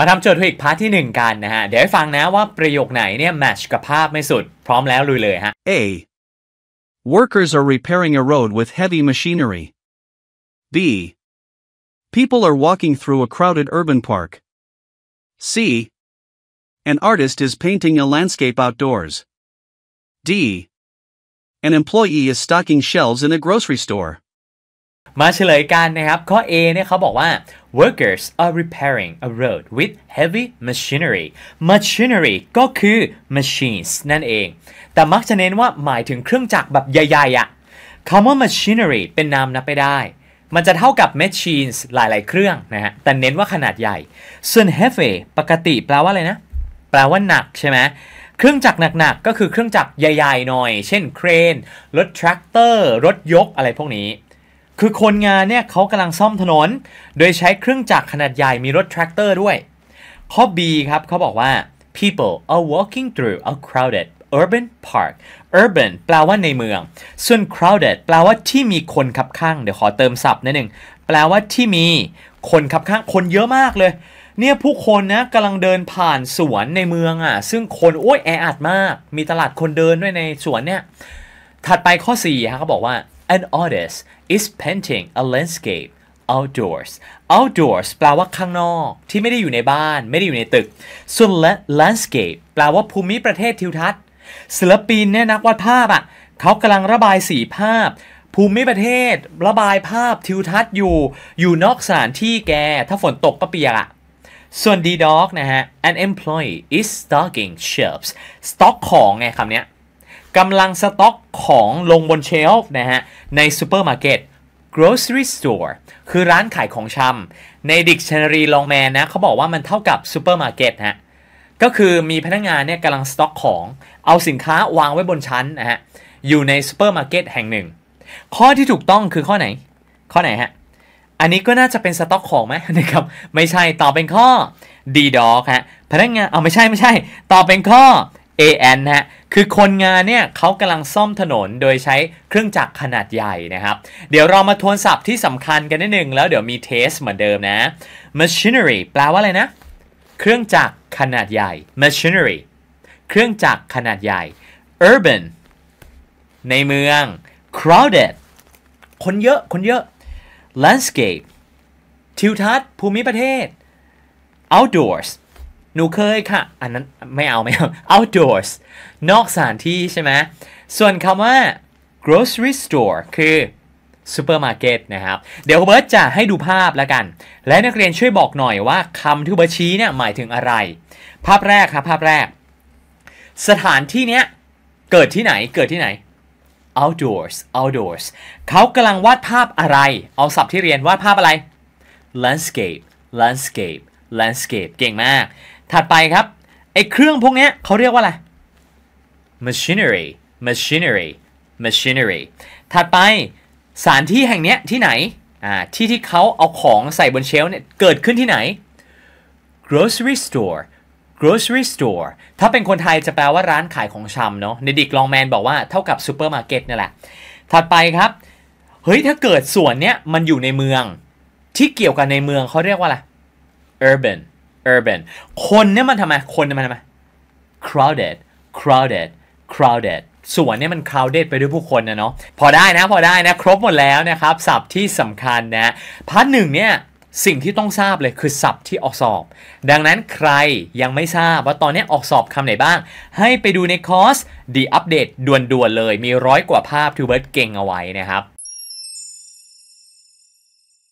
มาทำโจทย์ทวีกพาร์ทที่1กันนะฮะ เดี๋ยวให้ฟังนะว่าประโยคไหนเนี่ยแมชกับภาพไม่สุด พร้อมแล้วลุยเลยฮะ A Workers are repairing a road with heavy machinery. B People are walking through a crowded urban park. C An artist is painting a landscape outdoors. D An employee is stocking shelves in a grocery store. มาเฉลยกันนะครับ ข้อ A เนี่ยเขาบอกว่า workers are repairing a road with heavy machinery machinery ก็คือ machines นั่นเอง แต่มักจะเน้นว่าหมายถึงเครื่องจักรแบบใหญ่ๆอะ่ะ คำว่า machinery เป็นนามนับไปได้ มันจะเท่ากับ machines หลายๆเครื่องนะฮะ แต่เน้นว่าขนาดใหญ่ ส่วน heavy ปกติ แปลว่าอะไรนะ แปลว่าหนักใช่ไหม เครื่องจักรหนักๆ ก็คือเครื่องจักรใหญ่ๆหน่อย เช่น เครน รถแทรกเตอร์ รถยกอะไรพวกนี้คือคนงานเนี่ยเขากำลังซ่อมถนน โดยใช้เครื่องจักรขนาดใหญ่มีรถแทรกเตอร์ด้วยข้อ B ครับเขาบอกว่า people are walking through a crowded urban park urban แปลว่าในเมือง ส่วน crowded แปลว่าที่มีคนขับข้าง เดี๋ยวขอเติมศัพท์นิดหนึ่งแปลว่าที่มีคนขับข้าง คนเยอะมากเลย เนี่ย ผู้คนนะกำลังเดินผ่านสวนในเมืองอะ่ะซึ่งคนโอ้ยแออัดมากมีตลาดคนเดินด้วยในสวนเนี่ยถัดไปข้อ4ฮะเขาบอกว่า an artist is painting a landscape outdoors outdoors แปลว่าข้างนอกที่ไม่ได้อยู่ในบ้าน ไม่ได้อยู่ในตึก ส่วน landscape แปลว่าภูมิประเทศทิวทัศน์ ศิลปินเนี่ยนักวาดภาพอ่ะเขากำลังระบายสีภาพ ภูมิประเทศ ระบายภาพทิวทัศน์อยู่ อยู่นอกสถานที่แก ถ้าฝนตกก็เปียกอ่ะ ส่วน D-Dog นะฮะ an employee is stocking shelves stock ของ ไงคำเนี้ยกำลังสต็อกของลงบนเชลฟ์นะฮะในซูเปอร์มาร์เก็ต grocery store คือร้านขายของชำในดิกชันนารีลองแมนนะเขาบอกว่ามันเท่ากับซูเปอร์มาร์เก็ตฮะก็คือมีพนักงานเนี่ยกำลังสต็อกของ เอาสินค้าวางไว้บนชั้นนะฮะอยู่ในซูเปอร์มาร์เก็ตแห่งหนึ่ง ข้อที่ถูกต้องคือข้อไหน ข้อไหนฮะ อันนี้ก็น่าจะเป็นสต็อกของไหมนะครับไม่ใช่ตอบเป็นข้อดีดอกฮะพนักงานเอาไม่ใช่ไม่ใช่ตอบเป็นข้อ AN นะฮะ คือคนงานเนี่ยเขากำลังซ่อมถนนโดยใช้เครื่องจักรขนาดใหญ่นะครับ เดี๋ยวเรามาทวนศัพท์ที่สำคัญกันนิดนึงแล้วเดี๋ยวมีเทสเหมือนเดิมนะ machinery แปลว่าอะไรนะ เครื่องจักรขนาดใหญ่ machinery เครื่องจักรขนาดใหญ่ urban ในเมือง crowded คนเยอะคนเยอะ landscape ทิวทัศน์ภูมิประเทศ outdoors หนูเคยค่ะ อันนั้นไม่เอาไม่เอา outdoors นอกสถานที่ใช่ไหมส่วนคำว่า grocery store คือซูเปอร์มาร์เก็ตนะครับ เดี๋ยวเบิร์ตจะให้ดูภาพแล้วกัน และนักเรียนช่วยบอกหน่อยว่าคำที่เบิร์ตชี้เนี่ยหมายถึงอะไร ภาพแรกครับภาพแรก สถานที่เนี้ย เกิดที่ไหนเกิดที่ไหน outdoors outdoors เขากำลังวาดภาพอะไร เอาศัพท์ที่เรียนวาดภาพอะไร landscape landscape landscape เก่งมากถัดไปครับไอเครื่องพวกนี้เขาเรียกว่าอะไร machinery machinery machinery ถัดไปสถานที่แห่งนี้ที่ไหนอ่าที่ที่เขาเอาของใส่บนเชลเนี่ยเกิดขึ้นที่ไหน grocery store grocery store ถ้าเป็นคนไทยจะแปลว่าร้านขายของชำเนาะในดิกลองแมนบอกว่าเท่ากับซูเปอร์มาร์เก็ตนี่แหละ ถัดไปครับ เฮ้ยถ้าเกิดส่วนเนี้ยมันอยู่ในเมืองที่เกี่ยวกันในเมืองเขาเรียกว่าอะไร urban urban คนเนี่ยมันทำไม คนเนี่ยมันทำไม crowded crowded crowded ส่วนเนี่ยมัน crowded ไปด้วยผู้คนนะเนาะ พอได้นะ พอได้นะครบหมดแล้วนะครับศัพท์ที่สำคัญนะพาร์ทหนึ่งเนี่ย สิ่งที่ต้องทราบเลยคือศัพท์ที่ออกสอบ ดังนั้นใครยังไม่ทราบว่าตอนนี้ออกสอบคำไหนบ้าง ให้ไปดูในคอร์ส The Update ด่วนๆเลย มีร้อยกว่าภาพทูวเบิร์ตเก่งเอาไว้นะครับ